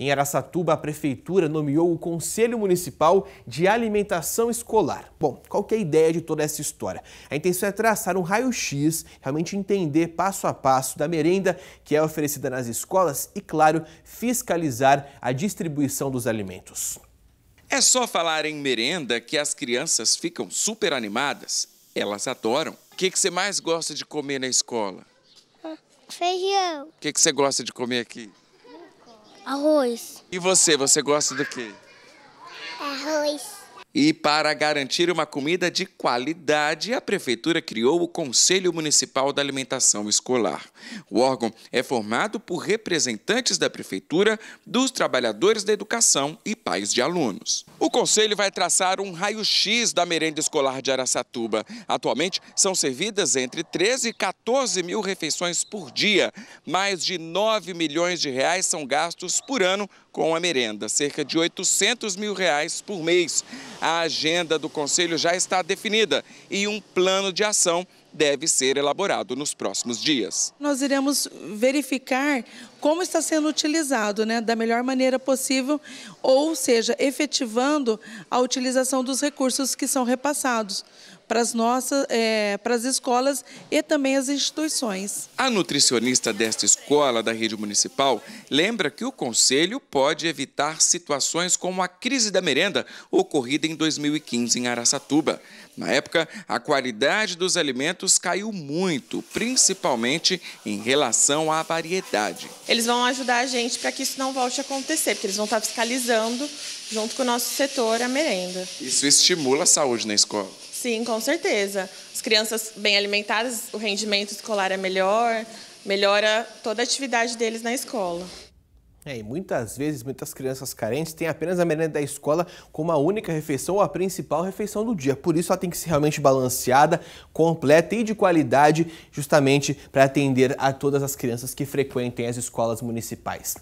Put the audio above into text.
Em Aracatuba, a prefeitura nomeou o Conselho Municipal de Alimentação Escolar. Bom, qual que é a ideia de toda essa história? A intenção é traçar um raio-x, realmente entender passo a passo da merenda que é oferecida nas escolas e, claro, fiscalizar a distribuição dos alimentos. É só falar em merenda que as crianças ficam super animadas. Elas adoram. O que, que você mais gosta de comer na escola? Feijão. O que, que você gosta de comer aqui? Arroz. E você, você gosta do quê? Arroz. E para garantir uma comida de qualidade, a Prefeitura criou o Conselho Municipal da Alimentação Escolar. O órgão é formado por representantes da Prefeitura, dos trabalhadores da educação e pais de alunos. O Conselho vai traçar um raio-x da merenda escolar de Araçatuba. Atualmente, são servidas entre 13 e 14 mil refeições por dia. Mais de 9 milhões de reais são gastos por ano com a merenda, cerca de 800 mil reais por mês a agenda do Conselho já está definida e um plano de ação deve ser elaborado nos próximos dias. Nós iremos verificar como está sendo utilizado, né, da melhor maneira possível, ou seja, efetivando a utilização dos recursos que são repassados para as nossas, é, eh, para as escolas e também as instituições. A nutricionista desta escola da rede municipal lembra que o conselho pode evitar situações como a crise da merenda ocorrida em 2015 em Araçatuba. Na época, a qualidade dos alimentos preços caiu muito, principalmente em relação à variedade. Eles vão ajudar a gente para que isso não volte a acontecer, porque eles vão estar tá fiscalizando, junto com o nosso setor, a merenda. Isso estimula a saúde na escola. Sim, com certeza. As crianças bem alimentadas, o rendimento escolar é melhor, melhora toda a atividade deles na escola. É, e muitas vezes, muitas crianças carentes têm apenas a merenda da escola como a única refeição ou a principal refeição do dia. Por isso, ela tem que ser realmente balanceada, completa e de qualidade, justamente para atender a todas as crianças que frequentem as escolas municipais.